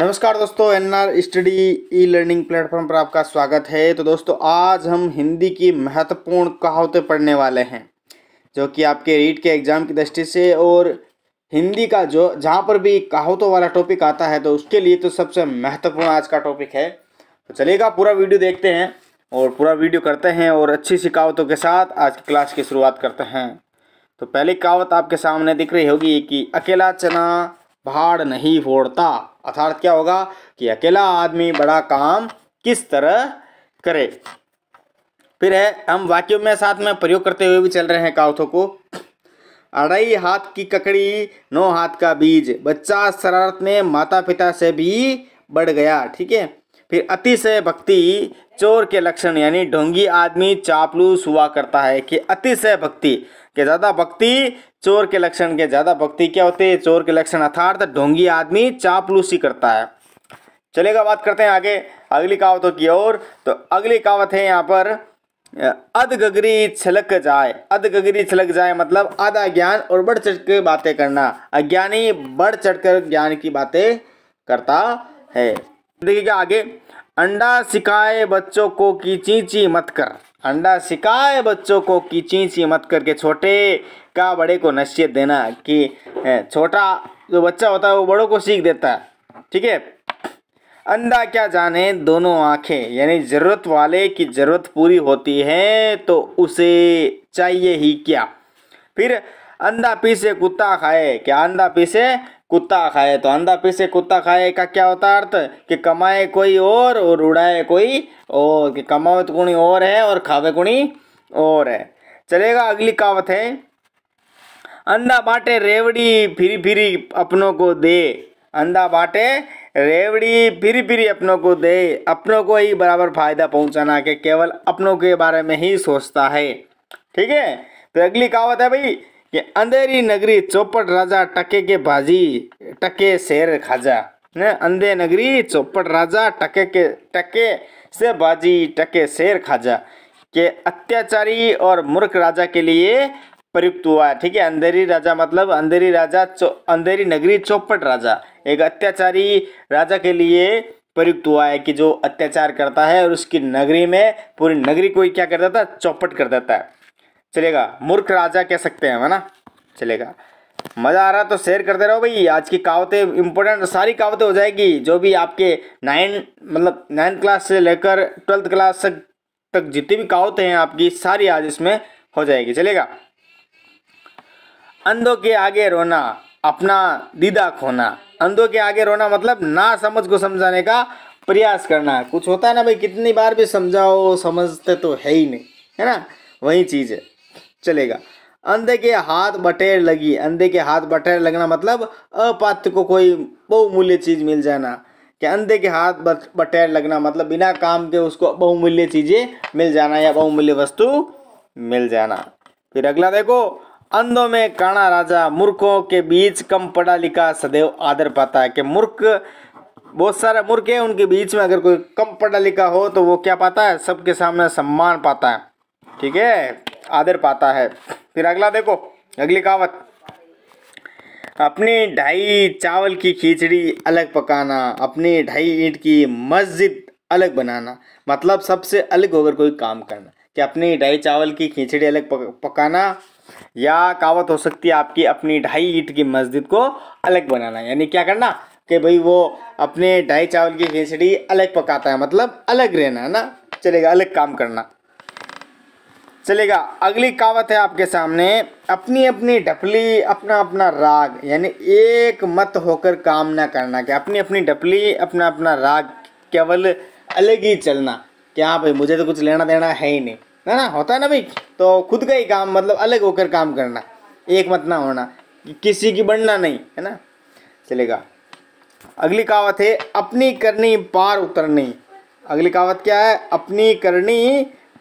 नमस्कार दोस्तों N R study e learning platform पर आपका स्वागत है तो दोस्तों आज हम हिंदी की महत्वपूर्ण कहावतें पढ़ने वाले हैं जो कि आपके रीट के एग्ज़ाम की दृष्टि से और हिंदी का जो जहाँ पर भी कहावतों वाला टॉपिक आता है तो उसके लिए तो सबसे महत्वपूर्ण आज का टॉपिक है तो चलेगा पूरा वीडियो देखते हैं और पूरा वीडियो करते हैं और अच्छी सी कहावतों के साथ आज की क्लास की शुरुआत करते हैं तो पहली कहावत आपके सामने दिख रही होगी कि अकेला चना पहाड़ नहीं फोड़ता अर्थात क्या होगा कि अकेला आदमी बड़ा काम किस तरह करे फिर है हम वाक्यों में साथ में प्रयोग करते हुए भी चल रहे हैं काउथों को अढ़ाई हाथ की ककड़ी नौ हाथ का बीज बच्चा शरारत में माता पिता से भी बढ़ गया ठीक है फिर अति से भक्ति चोर के लक्षण यानी ढोंगी आदमी चापलूस हुआ करता है कि अति से भक्ति के ज़्यादा भक्ति चोर के लक्षण के ज़्यादा भक्ति क्या होते हैं चोर के लक्षण अर्थात ढोंगी आदमी चापलूसी करता है चलेगा बात करते हैं आगे अगली कहावतों की ओर तो अगली कहावत है यहाँ पर अध गगरी छलक जाए अध गगरी छलक जाए मतलब आधा ज्ञान और बढ़ चढ़ के बातें करना अज्ञानी बढ़ चढ़कर ज्ञान की बातें करता है देखिएगा आगे अंडा सिखाए बच्चों को की चींची मत कर अंडा सिखाए बच्चों को कि चींची मत करके छोटे का बड़े को नसीहत देना कि छोटा जो बच्चा होता है वो बड़ों को सीख देता है ठीक है अंधा क्या जाने दोनों आंखें यानी ज़रूरत वाले की ज़रूरत पूरी होती है तो उसे चाहिए ही क्या फिर अंधा पीसे कुत्ता खाए क्या अंधा पीसे कुत्ता खाए तो अंधा पीछे कुत्ता खाए का क्या होता अर्थ कि कमाए कोई और और उड़ाए कोई और कि कमावे तो कुणी और है और खावे कुणी और है चलेगा अगली कहावत है अंधा बाटे रेवड़ी फिरी फिरी अपनों को दे अंधा बाटे रेवड़ी फिरी फिरी अपनों को दे अपनों को ही बराबर फायदा पहुंचाना के केवल अपनों के बारे में ही सोचता है ठीक है तो अगली कहावत है भाई कि अंधेरी नगरी चौपट राजा टके के बाजी टके शेर खाजा न अंधे नगरी चौपट राजा टके के टके से बाजी टके शेर खाजा के अत्याचारी और मूर्ख राजा के लिए प्रयुक्त हुआ ठीक है अंधेरी राजा मतलब अंधेरी राजा अंधेरी नगरी चौपट राजा एक अत्याचारी राजा के लिए प्रयुक्त हुआ है कि जो अत्याचार करता है और उसकी नगरी में पूरी नगरी को क्या कर देता है चौपट कर देता है चलेगा मूर्ख राजा कह सकते हैं है ना चलेगा मज़ा आ रहा तो शेयर करते रहो भाई आज की कहावतें इंपॉर्टेंट सारी कहावतें हो जाएगी जो भी आपके नाइन मतलब नाइन्थ क्लास से लेकर ट्वेल्थ क्लास तक तक जितनी भी कहावतें हैं आपकी सारी आज इसमें हो जाएगी चलेगा अंधों के आगे रोना अपना दीदा खोना अंधों के आगे रोना मतलब ना समझ को समझाने का प्रयास करना कुछ होता है ना भाई कितनी बार भी समझाओ समझते तो है ही नहीं है ना वही चीज़ है चलेगा अंधे के हाथ बटेर लगी अंधे के हाथ बटेर लगना मतलब अपात्र को कोई बहुमूल्य चीज मिल जाना कि अंधे के हाथ बटेर लगना मतलब बिना काम के उसको बहुमूल्य चीजें मिल जाना या बहुमूल्य वस्तु मिल जाना फिर अगला देखो अंधों में काणा राजा मूर्खों के बीच कम पढ़ा लिखा सदैव आदर पाता है कि मूर्ख बहुत सारे मूर्ख है उनके बीच में अगर कोई कम पढ़ा लिखा हो तो वो क्या पाता है सबके सामने सम्मान पाता है ठीक है आदर पाता है फिर अगला देखो अगली कहावत अपने ढाई चावल की खिचड़ी अलग पकाना अपनी ढाई ईंट की मस्जिद अलग बनाना मतलब सबसे अलग होकर कोई काम करना कि अपनी ढाई चावल की खिचड़ी अलग पकाना या कहावत हो सकती है आपकी अपनी ढाई ईंट की मस्जिद को अलग बनाना यानी क्या करना कि भाई वो अपने ढाई चावल की खिचड़ी अलग पकाता है मतलब अलग रहना है ना चलेगा अलग काम करना चलेगा अगली कहावत है आपके सामने अपनी अपनी डपली अपना अपना राग यानी एक मत होकर काम ना करना क्या अपनी अपनी डपली अपना अपना राग केवल अलग ही चलना क्या हाँ भाई मुझे तो कुछ लेना देना है ही नहीं है ना होता है ना भाई तो खुद का ही काम मतलब अलग होकर काम करना एक मत ना होना किसी की बनना नहीं है ना चलेगा अगली कहावत है अपनी करनी पार उतरनी अगली कहावत क्या है अपनी करनी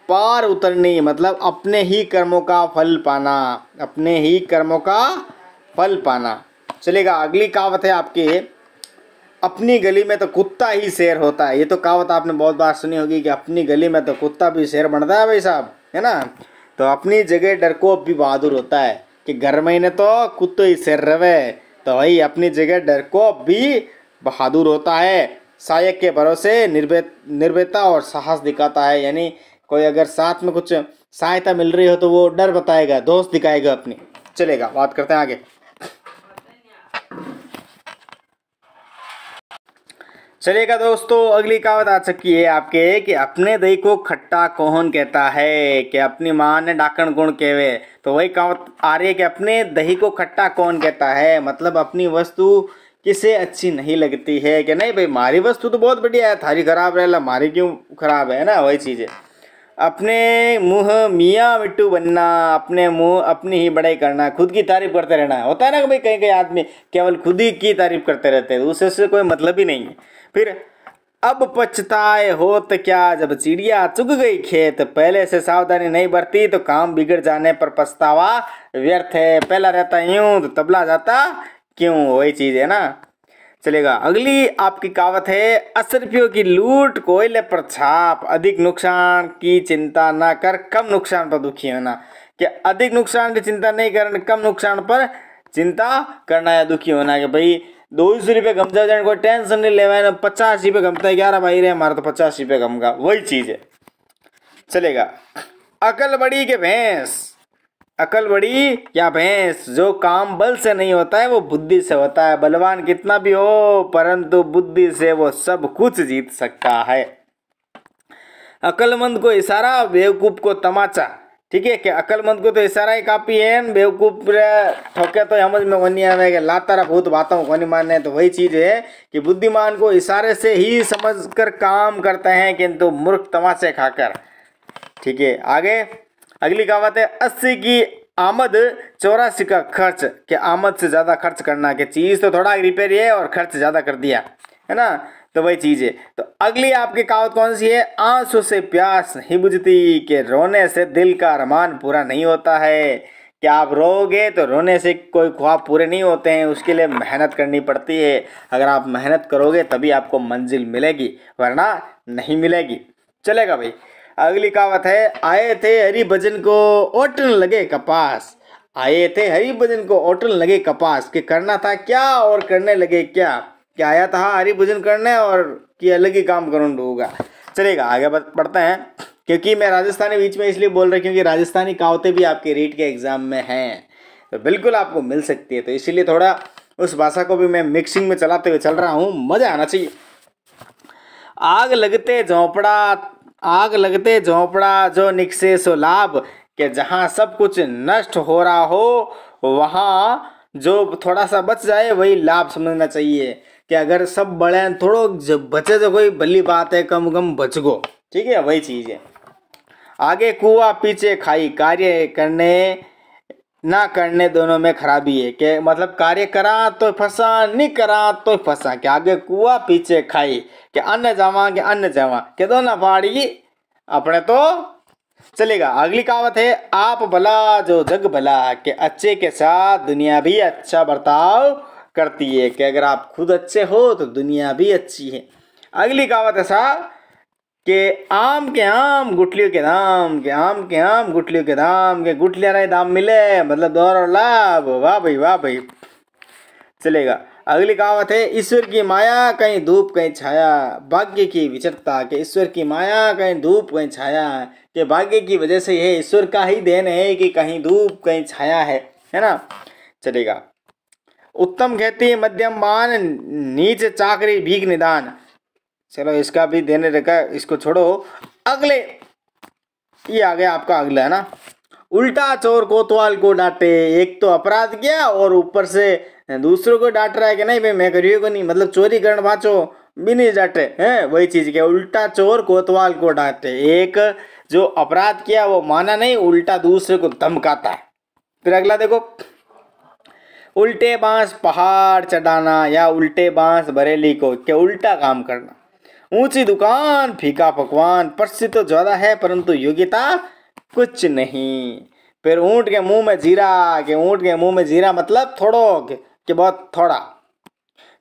पार उतरनी मतलब अपने ही कर्मों का फल पाना अपने ही कर्मों का फल पाना चलेगा अगली कहावत है आपकी अपनी गली में तो कुत्ता ही शेर होता है ये तो कहावत आपने बहुत बार सुनी होगी कि अपनी गली में तो कुत्ता भी शेर बनता है भाई साहब है ना तो अपनी जगह डरकोप भी बहादुर होता है कि घर में तो कुत्ते ही शेर रवे तो भाई अपनी जगह डरकोप भी बहादुर होता है सहायक के भरोसे निर्भय निर्भयता और साहस दिखाता है यानी कोई अगर साथ में कुछ सहायता मिल रही हो तो वो डर बताएगा दोस्त दिखाएगा अपनी चलेगा बात करते हैं आगे चलेगा दोस्तों अगली कहावत आ चुकी है आपके कि अपने दही को खट्टा कौन कहता है कि अपनी माँ ने डाकण गुण कहवे तो वही कहावत आ रही है कि अपने दही को खट्टा कौन कहता है मतलब अपनी वस्तु किसे अच्छी नहीं लगती है कि नहीं भाई मारी वस्तु तो बहुत बढ़िया है थारी खराब रहे मारी क्यों खराब है ना वही चीज़ है अपने मुँह मियाँ मिट्टू बनना अपने मुँह अपनी ही बड़ाई करना खुद की तारीफ करते रहना होता है ना कि भाई कहीं कहीं आदमी केवल खुद ही की तारीफ करते रहते हैं उससे उससे कोई मतलब ही नहीं है फिर अब पछताए हो तो क्या जब चिड़िया चुग गई खेत पहले से सावधानी नहीं बरती तो काम बिगड़ जाने पर पछतावा व्यर्थ है पहला रहता यूं तो तबला जाता क्यों वही चीज़ है ना चलेगा अगली आपकी कहावत है असरफियों की लूट कोयले पर छाप अधिक नुकसान की चिंता ना कर कम नुकसान पर दुखी होना कि अधिक नुकसान की चिंता नहीं कर कम नुकसान पर चिंता करना या दुखी होना कि भाई दो सौ रुपये गमजा जाए कोई टेंशन नहीं लेवा पचास रुपये गमता है ग्यारह भाई रहे हमारे तो पचास रुपये गम का वही चीज़ है चलेगा अकल बड़ी के भैंस अकल बड़ी या भैंस जो काम बल से नहीं होता है वो बुद्धि से होता है बलवान कितना भी हो परंतु बुद्धि से वो सब कुछ जीत सकता है अकलमंद को इशारा बेवकूफ़ को तमाचा ठीक है कि अकलमंद को तो इशारा ही काफ़ी है बेवकूफ़ ठोके तो समझ में कोनी नहीं आ लाता रहा भूत बातों को नहीं मानने तो वही चीज़ है कि बुद्धिमान को इशारे से ही समझ कर काम करते हैं किंतु मूर्ख तमाचे खाकर ठीक है आगे अगली कहावत है अस्सी की आमद चौरासी का खर्च कि आमद से ज़्यादा खर्च करना कि चीज़ तो थोड़ा रिपेयर है और खर्च ज़्यादा कर दिया है ना तो वही चीज़ है तो अगली आपकी कहावत कौन सी है आंसू से प्यास नहीं बुझती के रोने से दिल का अरमान पूरा नहीं होता है कि आप रोगे तो रोने से कोई ख्वाब पूरे नहीं होते हैं उसके लिए मेहनत करनी पड़ती है अगर आप मेहनत करोगे तभी आपको मंजिल मिलेगी वरना नहीं मिलेगी चलेगा भाई अगली कहावत है आए थे हरि भजन को ओटन लगे कपास आए थे हरि भजन को ओटन लगे कपास के करना था क्या और करने लगे क्या क्या आया था हरि भजन करने और कि अलग ही काम करूँ डूबा चलेगा आगे बढ़ते हैं क्योंकि मैं राजस्थानी बीच में इसलिए बोल रहा हूँ क्योंकि राजस्थानी कहावतें भी आपके रीट के एग्ज़ाम में हैं तो बिल्कुल आपको मिल सकती है तो इसीलिए थोड़ा उस भाषा को भी मैं मिक्सिंग में चलाते हुए चल रहा हूँ मज़ा आना चाहिए आग लगते झोंपड़ा आग लगते झोंपड़ा जो निकसे सो लाभ के जहाँ सब कुछ नष्ट हो रहा हो वहाँ जो थोड़ा सा बच जाए वही लाभ समझना चाहिए कि अगर सब बड़े हैं थोड़ो जब बचे तो कोई भली बात है कम कम बच गो ठीक है वही चीज़ है आगे कुआ पीछे खाई कार्य करने ना करने दोनों में खराबी है कि मतलब कार्य करा तो फंसा नहीं करा तो फंसा कि आगे कुआ पीछे खाई कि अन्न जावा कि अन्न जावा कि दोनों पहाड़ी अपने तो चलेगा अगली कहावत है आप भला जो जग भला के अच्छे के साथ दुनिया भी अच्छा बर्ताव करती है कि अगर आप खुद अच्छे हो तो दुनिया भी अच्छी है अगली कहावत है साहब के आम के आम गुटलियों के दाम के आम के आम गुटलियों के दाम के गुटलिया रहे दाम मिले मतलब दौर और लाभ वाह भाई वाह भाई चलेगा अगली कहावत है ईश्वर की माया कहीं धूप कहीं छाया भाग्य की विचरता के ईश्वर की माया कहीं धूप कहीं छाया के भाग्य की वजह से यह ईश्वर का ही देन है कि कहीं धूप कहीं छाया है है ना चलेगा उत्तम खेती मध्यम बान नीच चाकरी भीख निदान चलो इसका भी देने रखा इसको छोड़ो अगले ये आ गया आपका अगला है ना उल्टा चोर कोतवाल को डांटे एक तो अपराध किया और ऊपर से दूसरों को डांट रहा है कि नहीं भाई मैं करिए को नहीं मतलब चोरी करण बाँचो भी नहीं डांटे हैं वही चीज़ क्या उल्टा चोर कोतवाल को डांटे एक जो अपराध किया वो माना नहीं उल्टा दूसरे को धमकाता है फिर अगला देखो उल्टे बांस पहाड़ चढ़ाना या उल्टे बांस बरेली को क्या उल्टा काम करना ऊंची दुकान फीका पकवान प्रसिद्ध तो ज्यादा है परंतु योग्यता कुछ नहीं फिर ऊँट के मुंह में जीरा के ऊंट के मुंह में जीरा मतलब थोड़ो के बहुत थोड़ा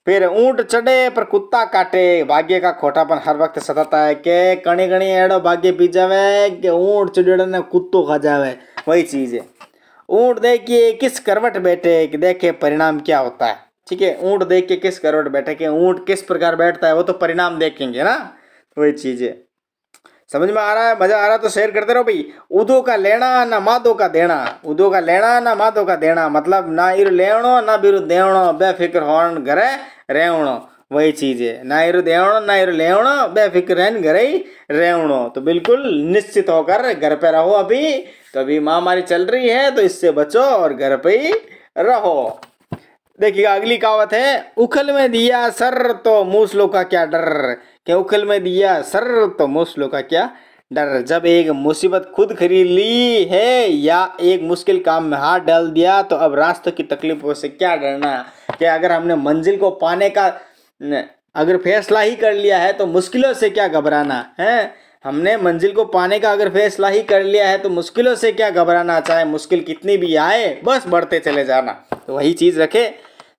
फिर ऊंट चढ़े पर कुत्ता काटे भाग्य का खोटापन हर वक्त सताता है के कणी कणी एड़ो भाग्य पी जावे के ऊँट चिड़ियों ने कुत्तो खा जावे वही चीज़ है ऊँट देखिए किस करवट बैठे कि देखे परिणाम क्या होता है ठीक है ऊँट देख के किस करवट बैठे के ऊँट किस प्रकार बैठता है वो तो परिणाम देखेंगे ना तो वही चीज़ है समझ में आ रहा है मज़ा आ रहा है तो शेयर करते रहो भाई उदो का लेना ना माधो का देना उदो का लेना ना माधो का देना मतलब ना इर लेणो ना बिरु देवणो बेफिक्र होन घरे रेवणो वही चीज़ है ना इर देवणो ना इर लेवणो बेफिक्र रहन घरे ही तो बिल्कुल निश्चित होकर घर पे रहो अभी तो अभी महामारी चल रही है तो इससे बचो और घर पे ही रहो देखिएगा अगली कहावत है उखल में दिया सर तो मूसलो का क्या डर क्या उखल में दिया सर तो मूसलो का क्या डर जब एक मुसीबत खुद खरीद ली है या एक मुश्किल काम में हाथ डाल दिया तो अब रास्तों की तकलीफों से क्या डरना कि अगर हमने मंजिल को पाने का अगर फैसला ही कर लिया है तो मुश्किलों से क्या घबराना है हमने मंजिल को पाने का अगर फैसला ही कर लिया है तो मुश्किलों से क्या घबराना चाहे मुश्किल कितनी भी आए बस बढ़ते चले जाना तो वही चीज़ रखे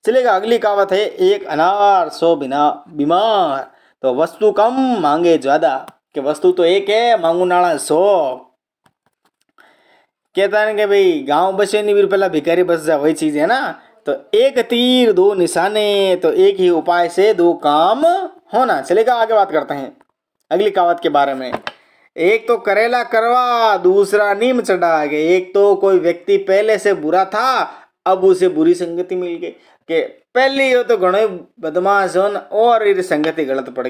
चलेगा अगली कहावत है एक अनार सो बिना बीमार तो वस्तु कम मांगे ज्यादा कि वस्तु तो एक है मांगू नाणा सो कहता है कि भाई गांव बसे नहीं फिर पहला भिखारी बस जा वही चीज़ है ना तो एक तीर दो निशाने तो एक ही उपाय से दो काम होना चलेगा आगे बात करते हैं अगली कहावत के बारे में एक तो करेला करवा दूसरा नीम चढ़ा गया एक तो कोई व्यक्ति पहले से बुरा था अब उसे बुरी संगति मिल गई के પહેલી તો ઘણો બદમાશ હો ને ઓર એ સંગતિ ગલત પડ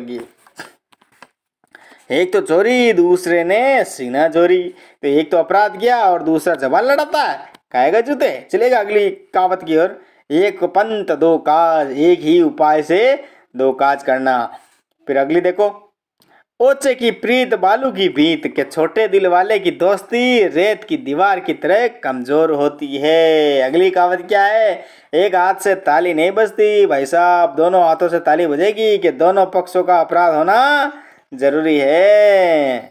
एक तो चोरी दूसरे ने सीना चोरी तो एक तो अपराध किया और दूसरा जवान लड़ाता है खाएगा जूते चलेगा अगली कावत की ओर एक पंत दो काज एक ही उपाय से दो काज करना फिर अगली देखो ओचे की प्रीत बालू की भीत के छोटे दिल वाले की दोस्ती रेत की दीवार की तरह कमजोर होती है अगली कहावत क्या है एक हाथ से ताली नहीं बजती भाई साहब दोनों हाथों से ताली बजेगी कि दोनों पक्षों का अपराध होना जरूरी है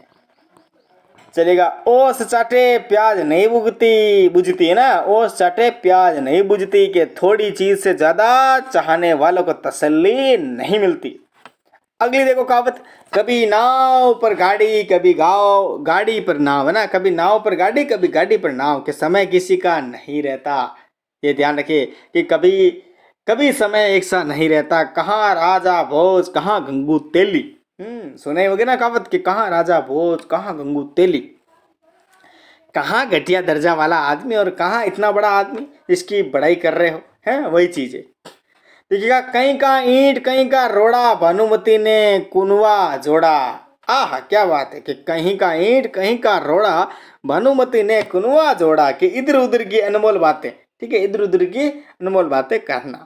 चलेगा ओस चाटे प्याज नहीं बुगती बुझती है ना ओस चाटे प्याज नहीं बुझती कि थोड़ी चीज से ज्यादा चाहने वालों को तसल्ली नहीं मिलती अगली देखो कहावत कभी नाव पर गाड़ी कभी गाँव गाड़ी पर नाव है ना कभी नाव पर गाड़ी कभी गाड़ी पर नाव के समय किसी का नहीं रहता ये ध्यान रखिए कि कभी कभी समय एक सा नहीं रहता कहाँ राजा भोज कहाँ गंगू तेली हम्म सुने होगे ना कहावत कि कहाँ राजा भोज कहाँ गंगू तेली कहाँ घटिया दर्जा वाला आदमी और कहाँ इतना बड़ा आदमी इसकी बड़ाई कर रहे हो है वही चीज़ है देखिएगा कहीं का ईंट कहीं का रोड़ा भानुमति ने कुनवा जोड़ा आह क्या बात है कि कहीं का ईंट कहीं का रोड़ा भानुमति ने कुनवा जोड़ा कि इधर उधर की अनमोल बातें ठीक है इधर उधर की अनमोल बातें करना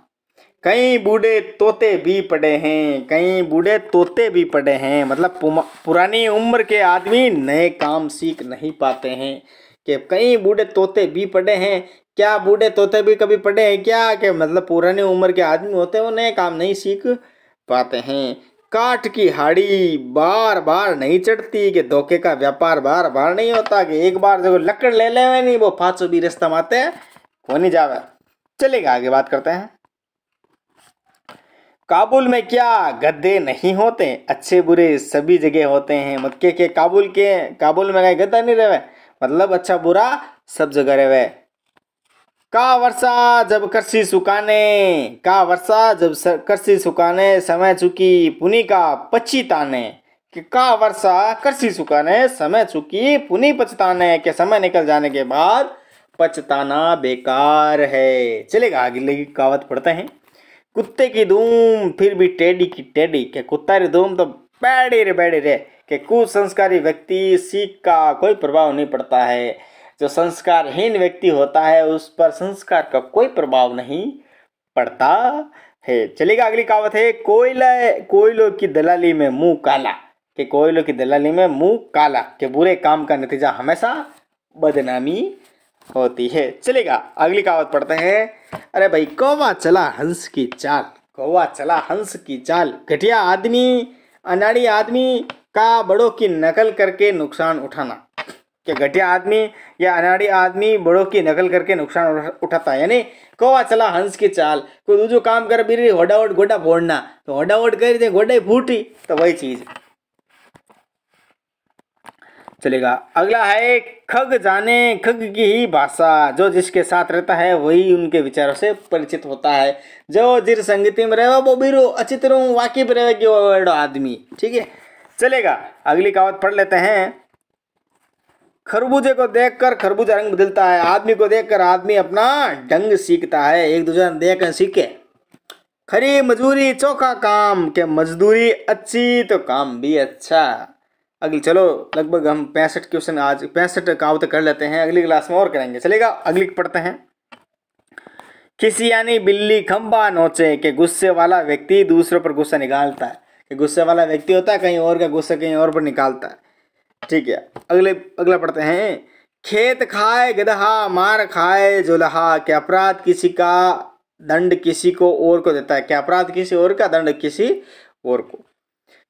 कई बूढ़े तोते भी पड़े हैं कई बूढ़े तोते भी पड़े हैं मतलब पुरानी उम्र के आदमी नए काम सीख नहीं पाते हैं कि कई बूढ़े तोते भी पड़े हैं क्या बूढ़े तोते भी कभी पढ़े हैं क्या के मतलब पुराने उम्र के आदमी होते हैं वो नए काम नहीं सीख पाते हैं काट की हाड़ी बार बार नहीं चढ़ती कि धोखे का व्यापार बार बार नहीं होता कि एक बार जो लकड़ ले ले नहीं वो फाँचो भी रिश्ता माते वो नहीं जावे चलेगा आगे बात करते हैं काबुल में क्या गद्दे नहीं होते अच्छे बुरे सभी जगह होते हैं मतके के काबुल के काबुल में कहीं गद्दा नहीं रहे मतलब अच्छा बुरा सब जगह रहे का वर्षा जब कृषि सुखाने का वर्षा जब कृषि सुखाने समय चुकी पुनी का पच्ची ताने कि का वर्षा कृषि सुखाने समय चुकी पुनी पचताने के समय निकल जाने के बाद पचताना बेकार है चलेगा अगले की कहावत पढ़ते हैं कुत्ते की धूम फिर भी टेडी की टेडी के कुत्ता रे धूम तो बैड़े रे बैठे रे के कुसंस्कारी व्यक्ति सीख का कोई प्रभाव नहीं पड़ता है जो संस्कारहीन व्यक्ति होता है उस पर संस्कार का कोई प्रभाव नहीं पड़ता है चलेगा अगली कहावत है कोयला कोयलों की दलाली में मुंह काला के कोयलों की दलाली में मुंह काला के बुरे काम का नतीजा हमेशा बदनामी होती है चलेगा अगली कहावत पढ़ते हैं अरे भाई कौवा चला हंस की चाल कौवा चला हंस की चाल घटिया आदमी अनाड़ी आदमी का बड़ों की नकल करके नुकसान उठाना कि घटिया आदमी या अनाड़ी आदमी बड़ों की नकल करके नुकसान उठाता है यानी कौवा चला हंस की चाल कोई दूजो काम कर बिर होडावट गोडा फोड़ना तो होडावट कर दे ही फूटी तो वही चीज चलेगा अगला है खग जाने खग की ही भाषा जो जिसके साथ रहता है वही उनके विचारों से परिचित होता है जो जिर संगति में रहे वो बीरो अचित वाकिफ रहे आदमी ठीक है चलेगा अगली कहावत पढ़ लेते हैं खरबूजे को देखकर खरबूजा रंग बदलता है आदमी को देखकर आदमी अपना ढंग सीखता है एक दूसरे ने देख सीखे खरी मजदूरी चौखा काम के मजदूरी अच्छी तो काम भी अच्छा अगली चलो लगभग हम पैंसठ क्वेश्चन आज पैंसठ तो कर लेते हैं अगली क्लास में और करेंगे चलेगा अगली पढ़ते हैं किसी यानी बिल्ली खंबा नोचे के गुस्से वाला व्यक्ति दूसरों पर गुस्सा निकालता है कि गुस्से वाला व्यक्ति होता है कहीं और का गुस्सा कहीं और पर निकालता है ठीक है अगले अगला पढ़ते हैं खेत खाए गदहा मार खाए जुलहा क्या अपराध किसी का दंड किसी को और को देता है क्या अपराध किसी और का दंड किसी और को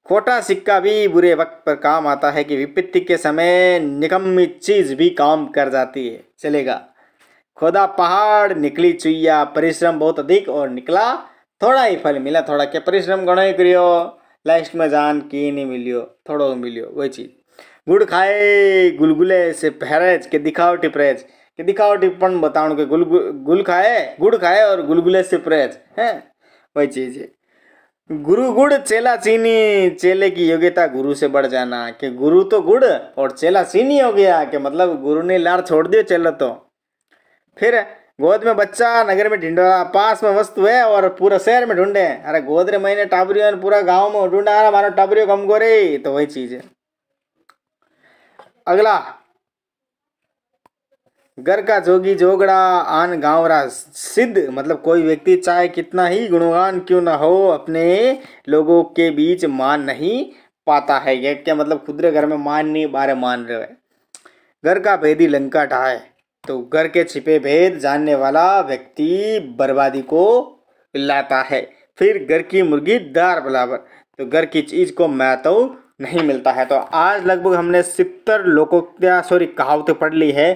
खोटा सिक्का भी बुरे वक्त पर काम आता है कि विपत्ति के समय निकम्मी चीज भी काम कर जाती है चलेगा खोदा पहाड़ निकली चुईया परिश्रम बहुत अधिक और निकला थोड़ा ही फल मिला थोड़ा क्या परिश्रम घणो ही करियो लास्ट में जान की नहीं मिलियो थोड़ो मिलियो वही चीज़ गुड़ खाए गुलगुले से पहरेज के दिखावटी परहेज के दिखावटी टिप्पण बताओ के गुल गुल खाए गुड़ खाए और गुलगुले से प्रेज है वही चीज़ है गुरु गुड़ चेला चीनी चेले की योग्यता गुरु से बढ़ जाना कि गुरु तो गुड़ और चेला चीनी हो गया कि मतलब गुरु ने लार छोड़ दियो चेला तो फिर गोद में बच्चा नगर में ढिंडोरा पास में वस्तु है और पूरा शहर में ढूंढे अरे गोद रे मैंने टाबरियों पूरा गांव में ढूंढा हमारा टाबरियो कम गोरे तो वही चीज़ है अगला घर का जोगी जोगड़ा आन गांवरा सिद्ध मतलब कोई व्यक्ति चाहे कितना ही गुणगान क्यों ना हो अपने लोगों के बीच मान नहीं पाता है यह क्या मतलब खुदरे घर में मान नहीं बारे मान रहे है घर का भेदी लंका ढाए तो घर के छिपे भेद जानने वाला व्यक्ति बर्बादी को लाता है फिर घर की मुर्गी दार बराबर तो घर की चीज़ को मैं तो नहीं मिलता है तो आज लगभग हमने सितर लोकोक्तिया सॉरी कहावतें पढ़ ली है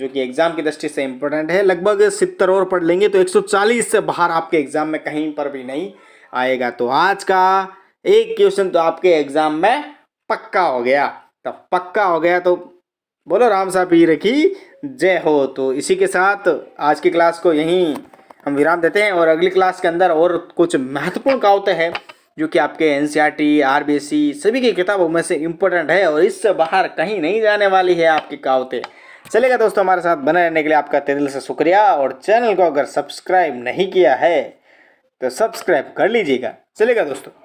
जो कि एग्ज़ाम की दृष्टि से इम्पोर्टेंट है लगभग सितर और पढ़ लेंगे तो 140 से बाहर आपके एग्ज़ाम में कहीं पर भी नहीं आएगा तो आज का एक क्वेश्चन तो आपके एग्ज़ाम में पक्का हो गया तो पक्का हो गया तो बोलो राम साहब पीर रखी जय हो तो इसी के साथ आज की क्लास को यहीं हम विराम देते हैं और अगली क्लास के अंदर और कुछ महत्वपूर्ण कहावतें हैं जो कि आपके एन सी e सभी की किताबों में से इम्पोर्टेंट है और इससे बाहर कहीं नहीं जाने वाली है आपकी कहावतें चलेगा दोस्तों हमारे साथ बने रहने के लिए आपका दिल से शुक्रिया और चैनल को अगर सब्सक्राइब नहीं किया है तो सब्सक्राइब कर लीजिएगा चलेगा दोस्तों